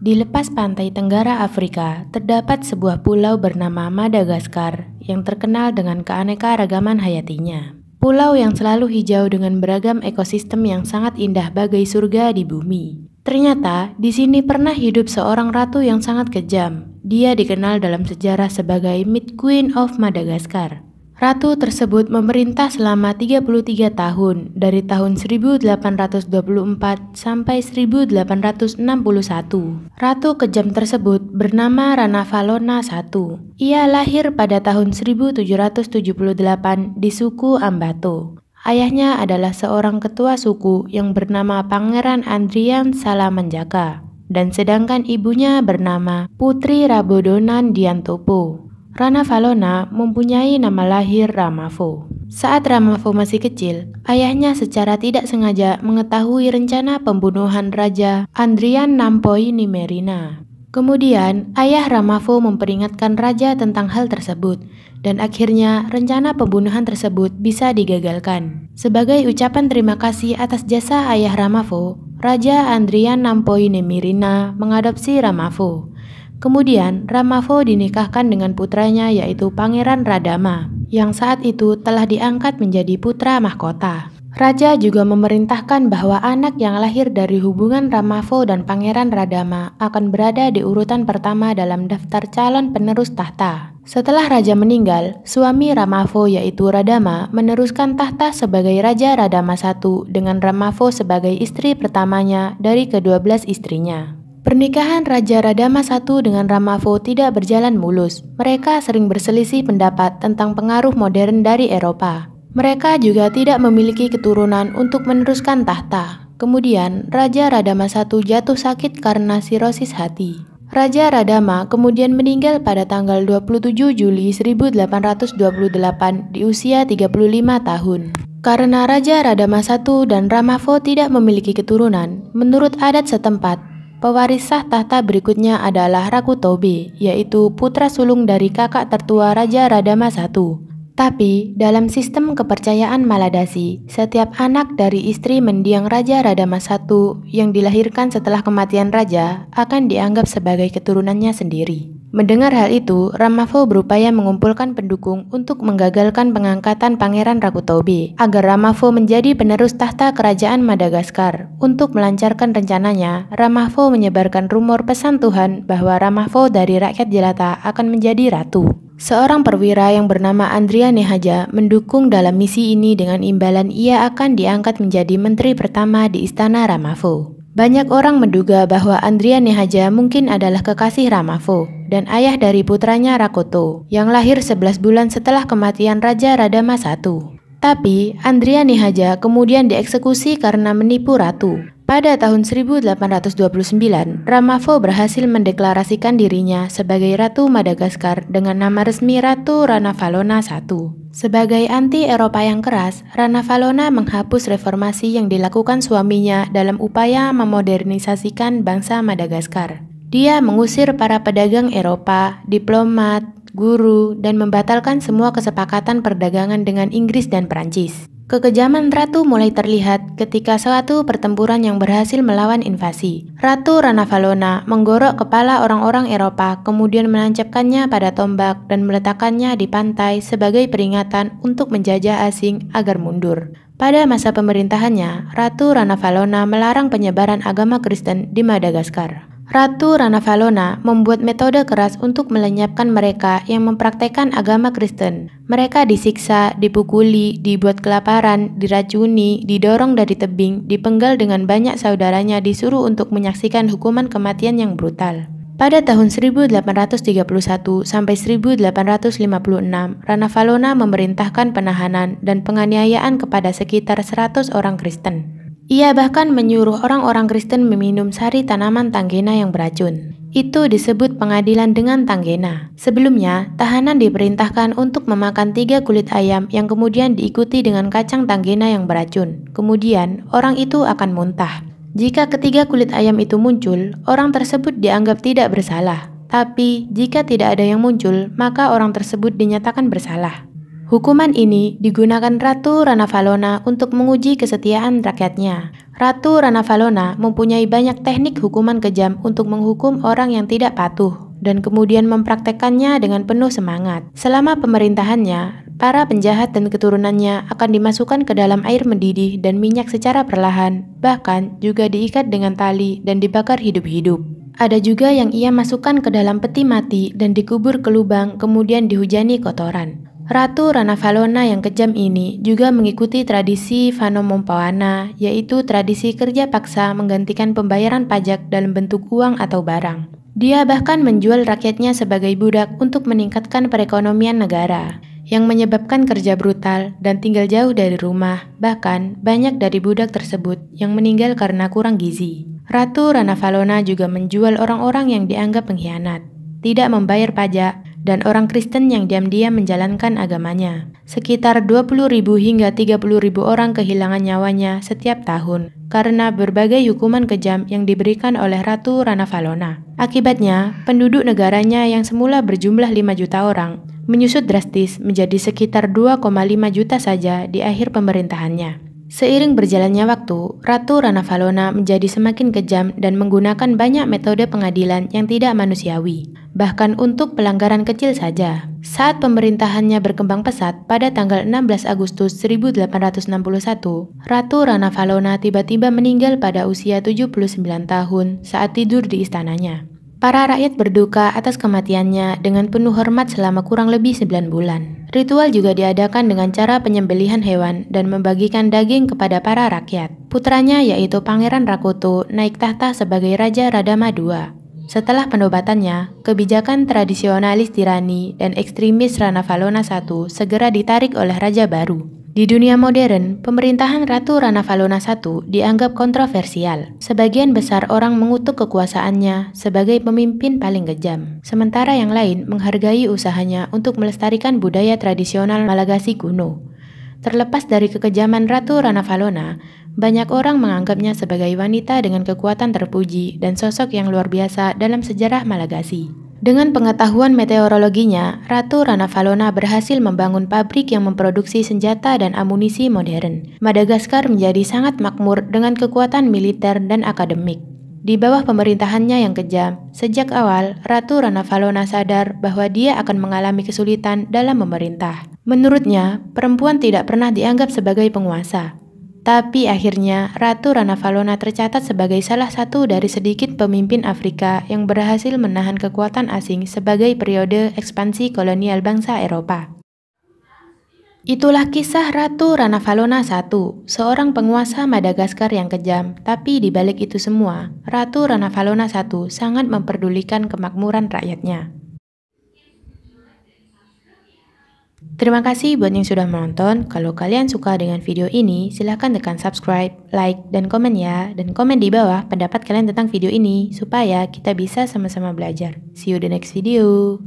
Di lepas pantai Tenggara Afrika, terdapat sebuah pulau bernama Madagaskar yang terkenal dengan keanekaragaman hayatinya. Pulau yang selalu hijau dengan beragam ekosistem yang sangat indah bagai surga di bumi. Ternyata, di sini pernah hidup seorang ratu yang sangat kejam. Dia dikenal dalam sejarah sebagai Mid Queen of Madagaskar. Ratu tersebut memerintah selama 33 tahun, dari tahun 1824 sampai 1861. Ratu kejam tersebut bernama Rana Valona I. Ia lahir pada tahun 1778 di suku Ambato. Ayahnya adalah seorang ketua suku yang bernama Pangeran Andrian Salamanjaka, dan sedangkan ibunya bernama Putri Rabodonan Diantopo. Rana Valona mempunyai nama lahir Ramafo. Saat Ramafo masih kecil, ayahnya secara tidak sengaja mengetahui rencana pembunuhan Raja Andrian Nampoi Nimerina. Kemudian, ayah Ramafo memperingatkan raja tentang hal tersebut, dan akhirnya rencana pembunuhan tersebut bisa digagalkan. Sebagai ucapan terima kasih atas jasa ayah Ramafo, Raja Andrian Nampoi Nimerina mengadopsi Ramafo. Kemudian, Ramavo dinikahkan dengan putranya yaitu Pangeran Radama, yang saat itu telah diangkat menjadi putra mahkota. Raja juga memerintahkan bahwa anak yang lahir dari hubungan Ramavo dan Pangeran Radama akan berada di urutan pertama dalam daftar calon penerus tahta. Setelah raja meninggal, suami Ramavo yaitu Radama meneruskan tahta sebagai Raja Radama I dengan Ramavo sebagai istri pertamanya dari kedua belas istrinya. Pernikahan Raja Radama I dengan Ramafo tidak berjalan mulus. Mereka sering berselisih pendapat tentang pengaruh modern dari Eropa. Mereka juga tidak memiliki keturunan untuk meneruskan tahta. Kemudian, Raja Radama I jatuh sakit karena sirosis hati. Raja Radama kemudian meninggal pada tanggal 27 Juli 1828 di usia 35 tahun. Karena Raja Radama I dan Ramafo tidak memiliki keturunan, menurut adat setempat, Pewaris sah tahta berikutnya adalah Rakutobi, yaitu putra sulung dari kakak tertua Raja Radama I. Tapi, dalam sistem kepercayaan Maladasi, setiap anak dari istri mendiang Raja Radama I yang dilahirkan setelah kematian raja akan dianggap sebagai keturunannya sendiri. Mendengar hal itu, Ramafo berupaya mengumpulkan pendukung untuk menggagalkan pengangkatan Pangeran Rakutobi agar Ramafo menjadi penerus tahta kerajaan Madagaskar. Untuk melancarkan rencananya, Ramafo menyebarkan rumor pesan Tuhan bahwa Ramafo dari rakyat jelata akan menjadi ratu. Seorang perwira yang bernama Andrea Nehaja mendukung dalam misi ini dengan imbalan ia akan diangkat menjadi menteri pertama di istana Ramafo. Banyak orang menduga bahwa Andrea Nehaja mungkin adalah kekasih Ramafo dan ayah dari putranya Rakoto yang lahir 11 bulan setelah kematian Raja Radama I. Tapi, Andrea Nehaja kemudian dieksekusi karena menipu ratu. Pada tahun 1829, Ramafo berhasil mendeklarasikan dirinya sebagai Ratu Madagaskar dengan nama resmi Ratu Ranavalona I. Sebagai anti-Eropa yang keras, Ranavalona menghapus reformasi yang dilakukan suaminya dalam upaya memodernisasikan bangsa Madagaskar. Dia mengusir para pedagang Eropa, diplomat, guru, dan membatalkan semua kesepakatan perdagangan dengan Inggris dan Perancis. Kekejaman Ratu mulai terlihat ketika suatu pertempuran yang berhasil melawan invasi. Ratu Ranavalona menggorok kepala orang-orang Eropa, kemudian menancapkannya pada tombak dan meletakkannya di pantai sebagai peringatan untuk menjajah asing agar mundur. Pada masa pemerintahannya, Ratu Ranavalona melarang penyebaran agama Kristen di Madagaskar. Ratu Ranavalona membuat metode keras untuk melenyapkan mereka yang mempraktekkan agama Kristen. Mereka disiksa, dipukuli, dibuat kelaparan, diracuni, didorong dari tebing, dipenggal dengan banyak saudaranya disuruh untuk menyaksikan hukuman kematian yang brutal. Pada tahun 1831 sampai 1856, Ranavalona memerintahkan penahanan dan penganiayaan kepada sekitar 100 orang Kristen. Ia bahkan menyuruh orang-orang Kristen meminum sari tanaman tanggena yang beracun. Itu disebut pengadilan dengan tanggena. Sebelumnya, tahanan diperintahkan untuk memakan tiga kulit ayam yang kemudian diikuti dengan kacang tanggena yang beracun. Kemudian, orang itu akan muntah. Jika ketiga kulit ayam itu muncul, orang tersebut dianggap tidak bersalah. Tapi, jika tidak ada yang muncul, maka orang tersebut dinyatakan bersalah. Hukuman ini digunakan Ratu Ranavalona untuk menguji kesetiaan rakyatnya. Ratu Ranavalona mempunyai banyak teknik hukuman kejam untuk menghukum orang yang tidak patuh dan kemudian mempraktekkannya dengan penuh semangat. Selama pemerintahannya, para penjahat dan keturunannya akan dimasukkan ke dalam air mendidih dan minyak secara perlahan, bahkan juga diikat dengan tali dan dibakar hidup-hidup. Ada juga yang ia masukkan ke dalam peti mati dan dikubur ke lubang, kemudian dihujani kotoran. Ratu Ranavalona yang kejam ini juga mengikuti tradisi Vanomompawana, yaitu tradisi kerja paksa menggantikan pembayaran pajak dalam bentuk uang atau barang. Dia bahkan menjual rakyatnya sebagai budak untuk meningkatkan perekonomian negara, yang menyebabkan kerja brutal dan tinggal jauh dari rumah. Bahkan, banyak dari budak tersebut yang meninggal karena kurang gizi. Ratu Ranavalona juga menjual orang-orang yang dianggap pengkhianat, tidak membayar pajak, dan orang Kristen yang diam-diam menjalankan agamanya. Sekitar 20.000 hingga 30.000 orang kehilangan nyawanya setiap tahun karena berbagai hukuman kejam yang diberikan oleh Ratu Rana Valona. Akibatnya, penduduk negaranya yang semula berjumlah 5 juta orang menyusut drastis menjadi sekitar 2,5 juta saja di akhir pemerintahannya. Seiring berjalannya waktu, Ratu Ranavalona menjadi semakin kejam dan menggunakan banyak metode pengadilan yang tidak manusiawi, bahkan untuk pelanggaran kecil saja. Saat pemerintahannya berkembang pesat pada tanggal 16 Agustus 1861, Ratu Ranavalona tiba-tiba meninggal pada usia 79 tahun saat tidur di istananya. Para rakyat berduka atas kematiannya dengan penuh hormat selama kurang lebih 9 bulan. Ritual juga diadakan dengan cara penyembelihan hewan dan membagikan daging kepada para rakyat. Putranya yaitu Pangeran Rakuto, naik tahta sebagai Raja Radama II. Setelah penobatannya, kebijakan tradisionalis tirani dan ekstremis Ranavalona I segera ditarik oleh raja baru. Di dunia modern, pemerintahan Ratu Ranavalona I dianggap kontroversial. Sebagian besar orang mengutuk kekuasaannya sebagai pemimpin paling kejam, sementara yang lain menghargai usahanya untuk melestarikan budaya tradisional Malagasi kuno. Terlepas dari kekejaman Ratu Ranavalona, banyak orang menganggapnya sebagai wanita dengan kekuatan terpuji dan sosok yang luar biasa dalam sejarah Malagasi. Dengan pengetahuan meteorologinya, Ratu Ranavalona berhasil membangun pabrik yang memproduksi senjata dan amunisi modern. Madagaskar menjadi sangat makmur dengan kekuatan militer dan akademik. Di bawah pemerintahannya yang kejam, sejak awal Ratu Ranavalona sadar bahwa dia akan mengalami kesulitan dalam memerintah. Menurutnya, perempuan tidak pernah dianggap sebagai penguasa. Tapi akhirnya, Ratu Rana Valona tercatat sebagai salah satu dari sedikit pemimpin Afrika yang berhasil menahan kekuatan asing sebagai periode ekspansi kolonial bangsa Eropa. Itulah kisah Ratu Rana Valona I, seorang penguasa Madagaskar yang kejam, tapi di balik itu semua, Ratu Rana Valona I sangat memperdulikan kemakmuran rakyatnya. Terima kasih buat yang sudah menonton. Kalau kalian suka dengan video ini, silahkan tekan subscribe, like, dan komen ya. Dan komen di bawah pendapat kalian tentang video ini, supaya kita bisa sama-sama belajar. See you the next video.